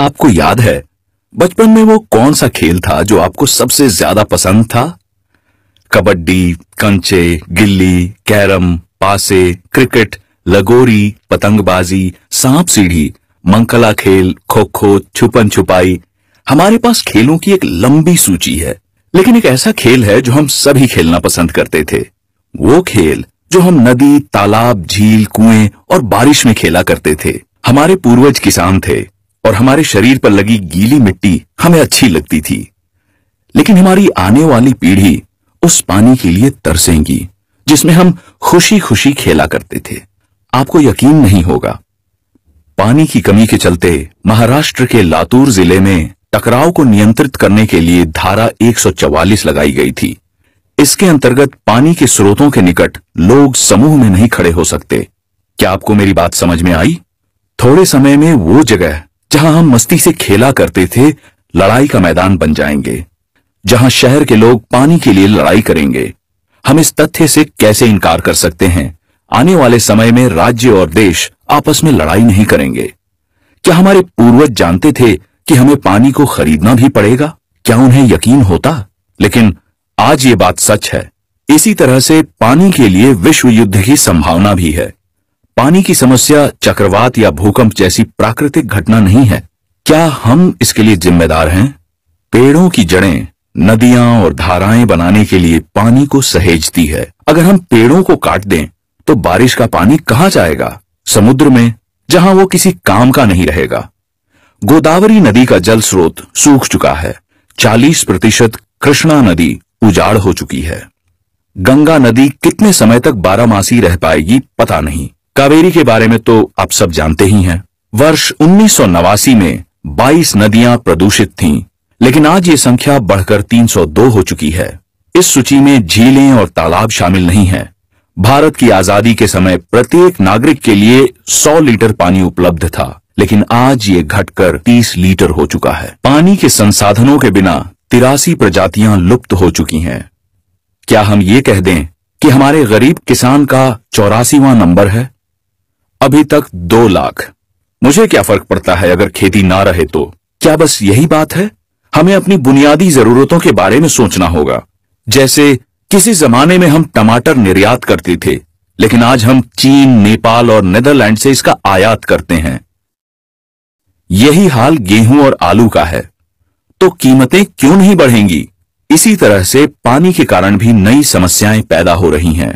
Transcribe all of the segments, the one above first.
आपको याद है बचपन में वो कौन सा खेल था जो आपको सबसे ज्यादा पसंद था कबड्डी कंचे गिल्ली कैरम पासे क्रिकेट लगोरी पतंगबाजी सांप सीढ़ी मंकला खेल खो खो छुपन छुपाई हमारे पास खेलों की एक लंबी सूची है लेकिन एक ऐसा खेल है जो हम सभी खेलना पसंद करते थे वो खेल जो हम नदी तालाब झील कुएं और बारिश में खेला करते थे हमारे पूर्वज किसान थे और हमारे शरीर पर लगी गीली मिट्टी हमें अच्छी लगती थी लेकिन हमारी आने वाली पीढ़ी उस पानी के लिए तरसेंगी जिसमें हम खुशी खुशी खेला करते थे आपको यकीन नहीं होगा पानी की कमी के चलते महाराष्ट्र के लातूर जिले में टकराव को नियंत्रित करने के लिए धारा 144 लगाई गई थी इसके अंतर्गत पानी के स्रोतों के निकट लोग समूह में नहीं खड़े हो सकते क्या आपको मेरी बात समझ में आई थोड़े समय में वो जगह जहां हम मस्ती से खेला करते थे लड़ाई का मैदान बन जाएंगे जहां शहर के लोग पानी के लिए लड़ाई करेंगे हम इस तथ्य से कैसे इनकार कर सकते हैं आने वाले समय में राज्य और देश आपस में लड़ाई नहीं करेंगे क्या हमारे पूर्वज जानते थे कि हमें पानी को खरीदना भी पड़ेगा क्या उन्हें यकीन होता लेकिन आज ये बात सच है इसी तरह से पानी के लिए विश्व युद्ध की संभावना भी है पानी की समस्या चक्रवात या भूकंप जैसी प्राकृतिक घटना नहीं है क्या हम इसके लिए जिम्मेदार हैं पेड़ों की जड़ें नदियां और धाराएं बनाने के लिए पानी को सहेजती है अगर हम पेड़ों को काट दें तो बारिश का पानी कहां जाएगा समुद्र में जहां वो किसी काम का नहीं रहेगा गोदावरी नदी का जल स्रोत सूख चुका है 40 प्रतिशत कृष्णा नदी उजाड़ हो चुकी है गंगा नदी कितने समय तक बारामासी रह पाएगी पता नहीं कावेरी के बारे में तो आप सब जानते ही हैं वर्ष उन्नीस में 22 नदियां प्रदूषित थीं, लेकिन आज ये संख्या बढ़कर 302 हो चुकी है इस सूची में झीलें और तालाब शामिल नहीं हैं। भारत की आजादी के समय प्रत्येक नागरिक के लिए 100 लीटर पानी उपलब्ध था लेकिन आज ये घटकर 30 लीटर हो चुका है पानी के संसाधनों के बिना तिरासी प्रजातियां लुप्त हो चुकी हैं क्या हम ये कह दें कि हमारे गरीब किसान का चौरासीवा नंबर है अभी तक दो लाख मुझे क्या फर्क पड़ता है अगर खेती ना रहे तो क्या बस यही बात है हमें अपनी बुनियादी जरूरतों के बारे में सोचना होगा जैसे किसी जमाने में हम टमाटर निर्यात करते थे लेकिन आज हम चीन नेपाल और नेदरलैंड से इसका आयात करते हैं यही हाल गेहूं और आलू का है तो कीमतें क्यों नहीं बढ़ेंगी इसी तरह से पानी के कारण भी नई समस्याएं पैदा हो रही हैं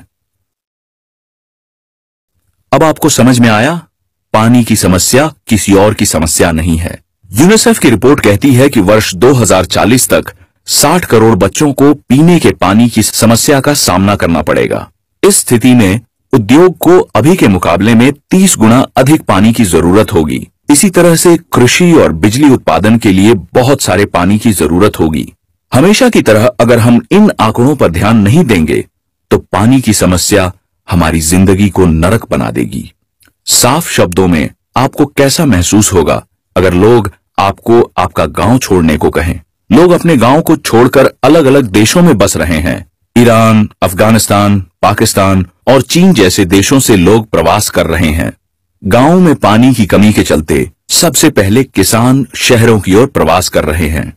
अब आपको समझ में आया पानी की समस्या किसी और की समस्या नहीं है यूनिसेफ की रिपोर्ट कहती है कि वर्ष 2040 तक 60 करोड़ बच्चों को पीने के पानी की समस्या का सामना करना पड़ेगा इस स्थिति में उद्योग को अभी के मुकाबले में 30 गुना अधिक पानी की जरूरत होगी इसी तरह से कृषि और बिजली उत्पादन के लिए बहुत सारे पानी की जरूरत होगी हमेशा की तरह अगर हम इन आंकड़ों पर ध्यान नहीं देंगे तो पानी की समस्या हमारी जिंदगी को नरक बना देगी साफ शब्दों में आपको कैसा महसूस होगा अगर लोग आपको आपका गांव छोड़ने को कहें लोग अपने गांव को छोड़कर अलग अलग देशों में बस रहे हैं ईरान अफगानिस्तान पाकिस्तान और चीन जैसे देशों से लोग प्रवास कर रहे हैं गांवों में पानी की कमी के चलते सबसे पहले किसान शहरों की ओर प्रवास कर रहे हैं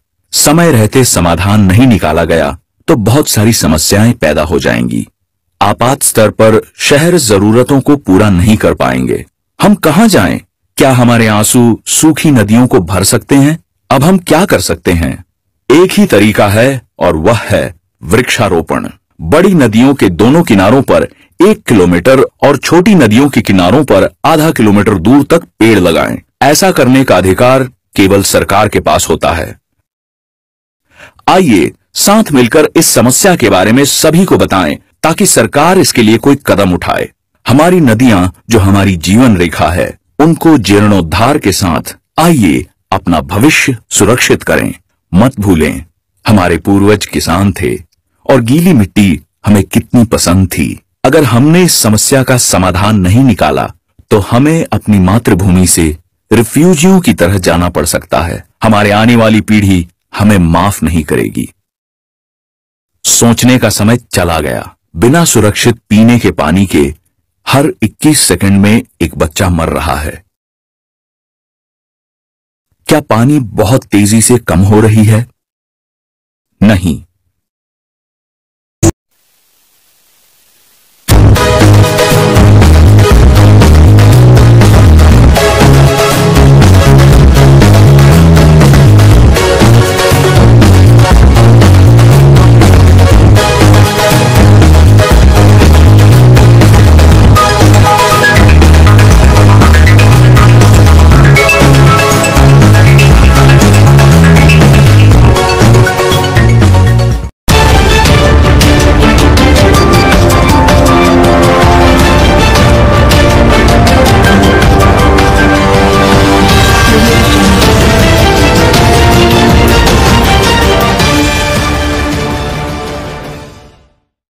समय रहते समाधान नहीं निकाला गया तो बहुत सारी समस्याएं पैदा हो जाएंगी आपात स्तर पर शहर जरूरतों को पूरा नहीं कर पाएंगे हम कहां जाएं? क्या हमारे आंसू सूखी नदियों को भर सकते हैं अब हम क्या कर सकते हैं एक ही तरीका है और वह है वृक्षारोपण बड़ी नदियों के दोनों किनारों पर एक किलोमीटर और छोटी नदियों के किनारों पर आधा किलोमीटर दूर तक पेड़ लगाएं। ऐसा करने का अधिकार केवल सरकार के पास होता है आइए साथ मिलकर इस समस्या के बारे में सभी को बताएं ताकि सरकार इसके लिए कोई कदम उठाए हमारी नदियां जो हमारी जीवन रेखा है उनको जीर्णोद्धार के साथ आइए अपना भविष्य सुरक्षित करें मत भूलें हमारे पूर्वज किसान थे और गीली मिट्टी हमें कितनी पसंद थी अगर हमने इस समस्या का समाधान नहीं निकाला तो हमें अपनी मातृभूमि से रिफ्यूजियों की तरह जाना पड़ सकता है हमारे आने वाली पीढ़ी हमें माफ नहीं करेगी सोचने का समय चला गया बिना सुरक्षित पीने के पानी के हर 21 सेकंड में एक बच्चा मर रहा है क्या पानी बहुत तेजी से कम हो रही है नहीं